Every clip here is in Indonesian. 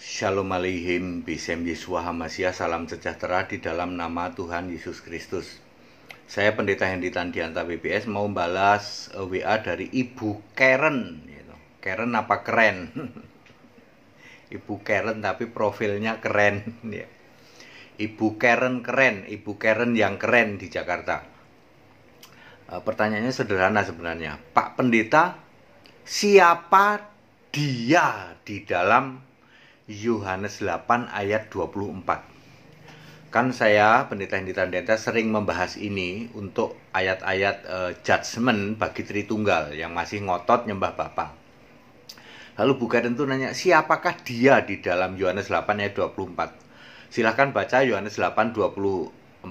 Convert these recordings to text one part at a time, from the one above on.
Shalom Aleihim, Bisem Yesua Hamasya, salam sejahtera di dalam nama Tuhan Yesus Kristus. Saya Pendeta Hendi Tandianta BBS mau balas eh, WA dari Ibu Karen. Gitu. Karen apa keren? Ibu Karen tapi profilnya keren. Ya. Ibu Karen keren, Ibu Karen yang keren di Jakarta. Eh, pertanyaannya sederhana sebenarnya. Pak Pendeta, siapa dia di dalam Yohanes 8 ayat 24. Kan saya pendeta Hendita Denta sering membahas ini untuk ayat-ayat e, judgement bagi Tritunggal yang masih ngotot nyembah Bapa. Lalu buka tentu nanya siapakah dia di dalam Yohanes 8 ayat 24. Silahkan baca Yohanes 8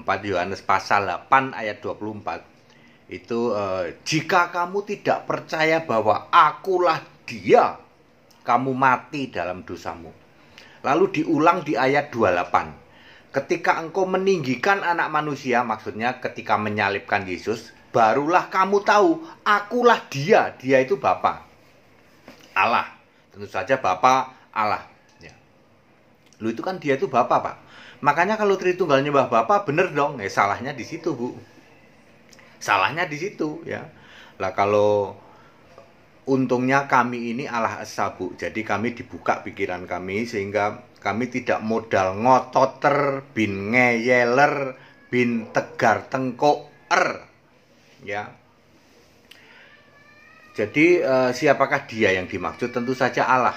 24 Yohanes pasal 8 ayat 24 itu e, jika kamu tidak percaya bahwa akulah dia kamu mati dalam dosamu Lalu diulang di ayat 28. Ketika engkau meninggikan anak manusia, maksudnya ketika menyalibkan Yesus, barulah kamu tahu, akulah dia, dia itu Bapa. Allah. Tentu saja Bapa Allah. Ya. Lu itu kan dia itu Bapa, Pak. Makanya kalau Tritunggal nyembah Bapa bener dong. Ya salahnya di situ, Bu. Salahnya di situ, ya. Lah kalau untungnya kami ini Allah Sabu, jadi kami dibuka pikiran kami sehingga kami tidak modal ngototer bin ngeyeler bin tegar tengkok er ya jadi uh, siapakah dia yang dimaksud tentu saja Allah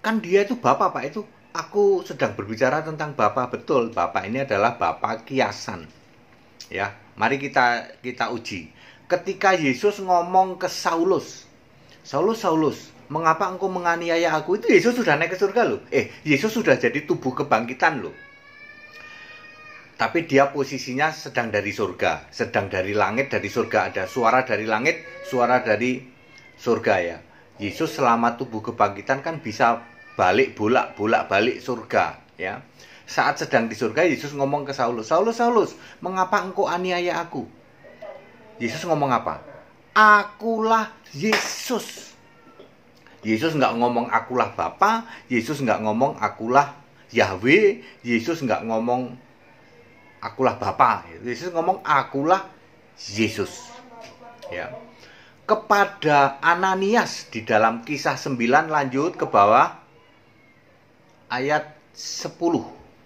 kan dia itu bapak pak itu aku sedang berbicara tentang bapak betul bapak ini adalah bapak kiasan ya mari kita kita uji ketika Yesus ngomong ke Saulus, Saulus, Saulus, mengapa engkau menganiaya aku? Itu Yesus sudah naik ke surga loh. Eh, Yesus sudah jadi tubuh kebangkitan loh. Tapi dia posisinya sedang dari surga, sedang dari langit, dari surga ada suara dari langit, suara dari surga ya. Yesus selama tubuh kebangkitan kan bisa balik bolak bolak balik surga ya. Saat sedang di surga Yesus ngomong ke Saulus, Saulus, Saulus, mengapa engkau aniaya aku? Yesus ngomong apa? Akulah Yesus. Yesus nggak ngomong akulah Bapa, Yesus nggak ngomong akulah Yahweh, Yesus nggak ngomong akulah Bapa. Yesus ngomong akulah Yesus. Ya. Kepada Ananias di dalam kisah 9 lanjut ke bawah ayat 10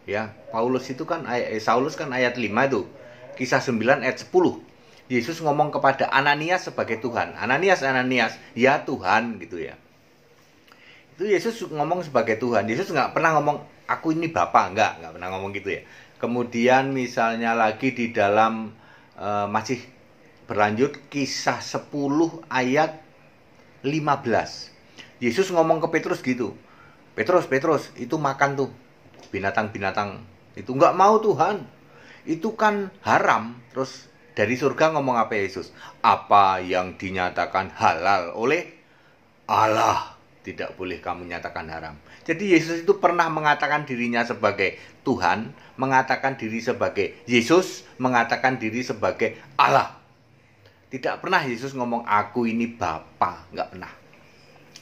ya. Paulus itu kan ayat eh, Saulus kan ayat 5 itu. Kisah 9 ayat 10. Yesus ngomong kepada Ananias sebagai Tuhan. Ananias, Ananias, ya Tuhan gitu ya. Itu Yesus ngomong sebagai Tuhan. Yesus nggak pernah ngomong aku ini Bapak, nggak, nggak pernah ngomong gitu ya. Kemudian misalnya lagi di dalam e, masih berlanjut kisah 10 ayat 15. Yesus ngomong ke Petrus gitu. Petrus, Petrus, itu makan tuh binatang-binatang itu nggak mau Tuhan. Itu kan haram. Terus dari surga ngomong apa Yesus? Apa yang dinyatakan halal oleh Allah tidak boleh kamu nyatakan haram. Jadi Yesus itu pernah mengatakan dirinya sebagai Tuhan, mengatakan diri sebagai Yesus, mengatakan diri sebagai Allah. Tidak pernah Yesus ngomong aku ini Bapa, nggak pernah.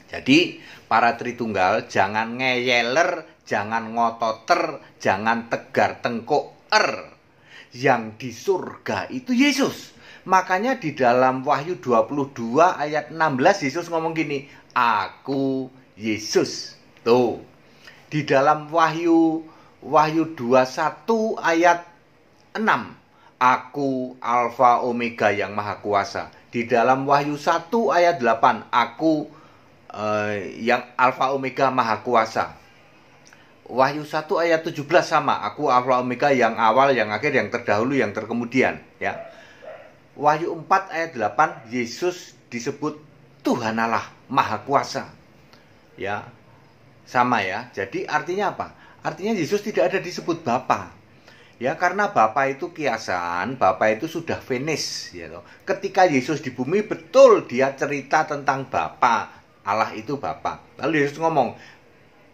Jadi para Tritunggal jangan ngeyeler, jangan ngototer, jangan tegar tengkuk er yang di surga itu Yesus. Makanya di dalam Wahyu 22 ayat 16 Yesus ngomong gini, "Aku Yesus." Tuh. Di dalam Wahyu Wahyu 21 ayat 6, "Aku Alfa Omega yang Maha Kuasa." Di dalam Wahyu 1 ayat 8, "Aku eh, yang Alfa Omega Maha Kuasa." Wahyu 1 ayat 17 sama, aku Alfa Omega yang awal, yang akhir, yang terdahulu, yang terkemudian, ya. Wahyu 4 ayat 8 Yesus disebut Tuhan Allah, Maha Kuasa. Ya. Sama ya. Jadi artinya apa? Artinya Yesus tidak ada disebut Bapa. Ya, karena Bapa itu kiasan, Bapa itu sudah finish, ya Ketika Yesus di bumi betul dia cerita tentang Bapa, Allah itu Bapa. Lalu Yesus ngomong,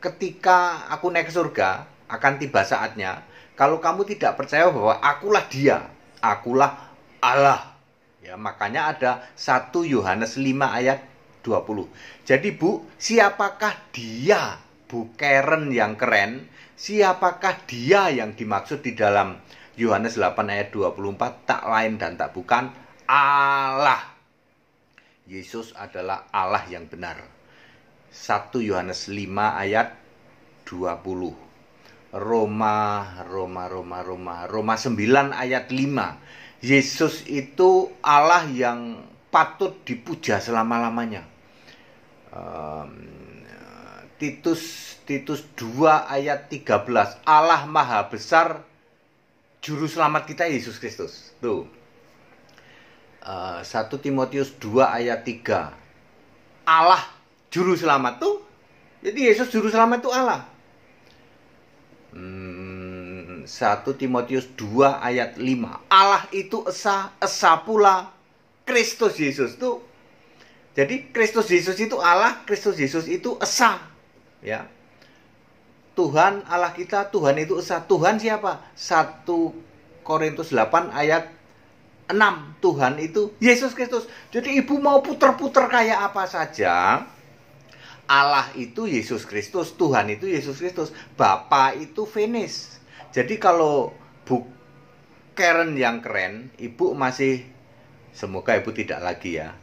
ketika aku naik ke surga akan tiba saatnya kalau kamu tidak percaya bahwa akulah dia, akulah Allah. Ya, makanya ada 1 Yohanes 5 ayat 20. Jadi Bu, siapakah dia Bu Karen yang keren? Siapakah dia yang dimaksud di dalam Yohanes 8 ayat 24 tak lain dan tak bukan Allah. Yesus adalah Allah yang benar. 1 Yohanes 5 ayat 20. Roma, Roma, Roma, Roma, Roma 9 ayat 5. Yesus itu Allah yang patut dipuja selama-lamanya. Um, Titus Titus 2 ayat 13. Allah Maha Besar juru selamat kita Yesus Kristus. Tuh. Uh, eh, 1 Timotius 2 ayat 3. Allah juru selamat tuh jadi Yesus juru selamat itu Allah hmm, 1 Timotius 2 ayat 5 Allah itu esa esa pula Kristus Yesus tuh jadi Kristus Yesus itu Allah Kristus Yesus itu esa ya Tuhan Allah kita Tuhan itu esa Tuhan siapa 1 Korintus 8 ayat 6 Tuhan itu Yesus Kristus jadi ibu mau puter-puter kayak apa saja Allah itu Yesus Kristus, Tuhan itu Yesus Kristus, Bapa itu finish. Jadi kalau Bu Karen yang keren, Ibu masih semoga Ibu tidak lagi ya.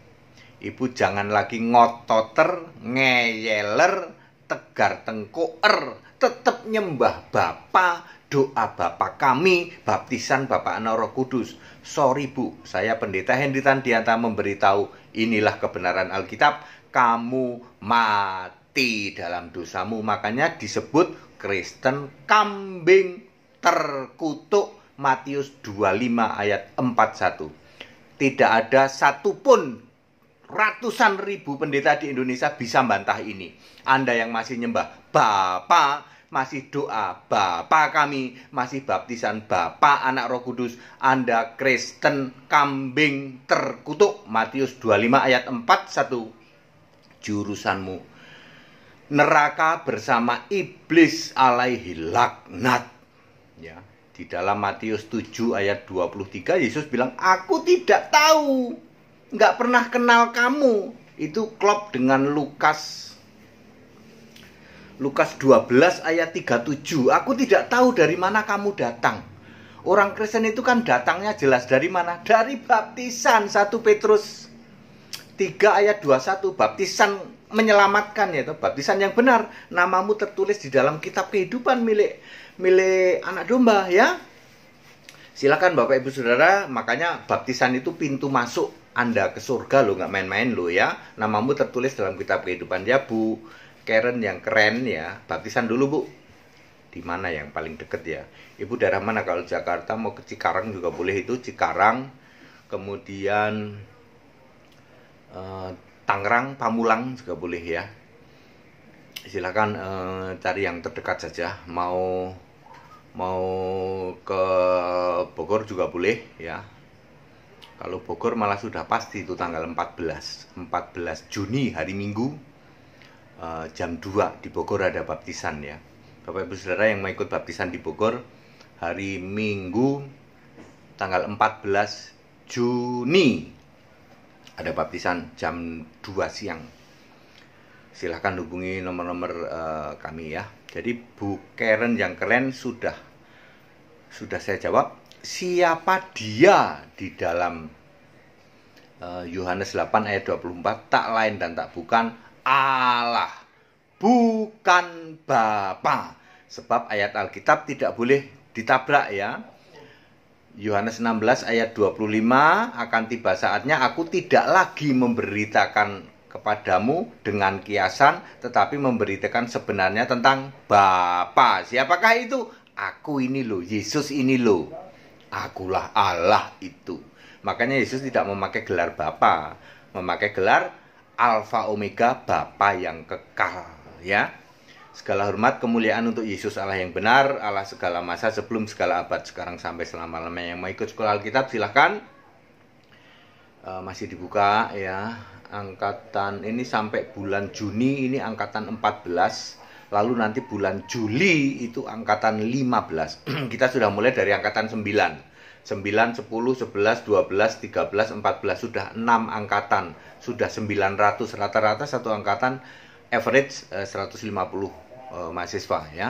Ibu jangan lagi ngototer, ngeyeler, tegar tengkoer, tetap nyembah Bapa, doa Bapa kami, baptisan Bapa Roh Kudus. Sorry Bu, saya Pendeta Hendritan Dianta memberitahu inilah kebenaran Alkitab kamu mati dalam dosamu. Makanya disebut Kristen kambing terkutuk Matius 25 ayat 41. Tidak ada satupun ratusan ribu pendeta di Indonesia bisa bantah ini. Anda yang masih nyembah Bapak, masih doa bapak kami, masih baptisan bapak anak Roh Kudus, Anda Kristen kambing terkutuk. Matius 25 ayat 41 jurusanmu. Neraka bersama iblis alaihi laknat. Ya, di dalam Matius 7 ayat 23 Yesus bilang, "Aku tidak tahu, nggak pernah kenal kamu." Itu klop dengan Lukas Lukas 12 ayat 37 Aku tidak tahu dari mana kamu datang Orang Kristen itu kan datangnya jelas dari mana? Dari baptisan 1 Petrus 3 ayat 21 baptisan menyelamatkan yaitu baptisan yang benar namamu tertulis di dalam kitab kehidupan milik milik anak domba ya silakan bapak ibu saudara makanya baptisan itu pintu masuk anda ke surga lo nggak main-main lo ya namamu tertulis dalam kitab kehidupan ya bu Karen yang keren ya baptisan dulu bu di mana yang paling deket ya ibu daerah mana kalau Jakarta mau ke Cikarang juga boleh itu Cikarang kemudian Eh, Tangerang, Pamulang juga boleh ya. Silakan uh, cari yang terdekat saja. Mau mau ke Bogor juga boleh ya. Kalau Bogor malah sudah pasti itu tanggal 14, 14 Juni hari Minggu uh, jam 2 di Bogor ada baptisan ya. Bapak Ibu Saudara yang mau ikut baptisan di Bogor hari Minggu tanggal 14 Juni ada baptisan jam 2 siang silahkan hubungi nomor-nomor uh, kami ya jadi Bu Karen yang keren sudah sudah saya jawab siapa dia di dalam eh, Yohanes uh, 8 ayat 24 tak lain dan tak bukan Allah bukan Bapa sebab ayat Alkitab tidak boleh ditabrak ya Yohanes 16 ayat 25 akan tiba saatnya aku tidak lagi memberitakan kepadamu dengan kiasan tetapi memberitakan sebenarnya tentang Bapa. Siapakah itu? Aku ini loh, Yesus ini loh. Akulah Allah itu. Makanya Yesus tidak memakai gelar Bapa, memakai gelar Alfa Omega Bapa yang kekal, ya. Segala hormat kemuliaan untuk Yesus Allah yang benar, Allah segala masa sebelum segala abad sekarang sampai selama-lamanya. Yang mau ikut sekolah Alkitab silahkan. E, masih dibuka ya. Angkatan ini sampai bulan Juni ini angkatan 14. Lalu nanti bulan Juli itu angkatan 15. Kita sudah mulai dari angkatan 9. 9, 10, 11, 12, 13, 14 sudah 6 angkatan. Sudah 900 rata-rata satu angkatan average 150 eh, uh, mahasiswa ya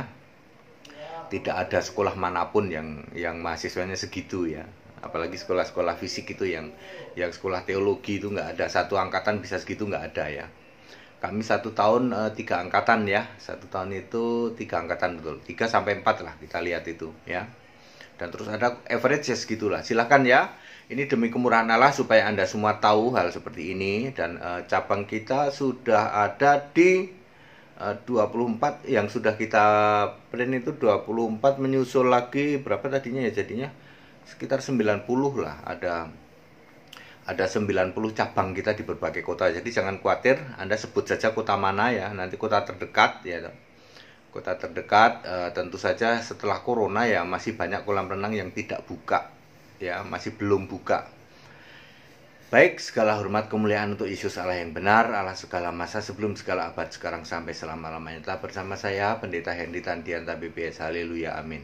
tidak ada sekolah manapun yang yang mahasiswanya segitu ya apalagi sekolah-sekolah fisik itu yang yang sekolah teologi itu nggak ada satu angkatan bisa segitu nggak ada ya kami satu tahun e, tiga angkatan ya satu tahun itu tiga angkatan betul tiga sampai empat lah kita lihat itu ya dan terus ada average ya segitulah silahkan ya ini demi kemurahan Allah supaya anda semua tahu hal seperti ini dan e, cabang kita sudah ada di 24 eh, yang sudah kita print itu 24 menyusul lagi berapa tadinya ya jadinya sekitar 90 lah ada ada 90 cabang kita di berbagai kota jadi jangan khawatir Anda sebut saja kota mana ya nanti kota terdekat ya kota terdekat e, tentu saja setelah corona ya masih banyak kolam renang yang tidak buka ya masih belum buka Baik, segala hormat kemuliaan untuk Yesus Allah yang benar, Allah segala masa sebelum segala abad sekarang sampai selama-lamanya. Telah bersama saya, Pendeta Hendy Tantian, BPS. Haleluya, amin.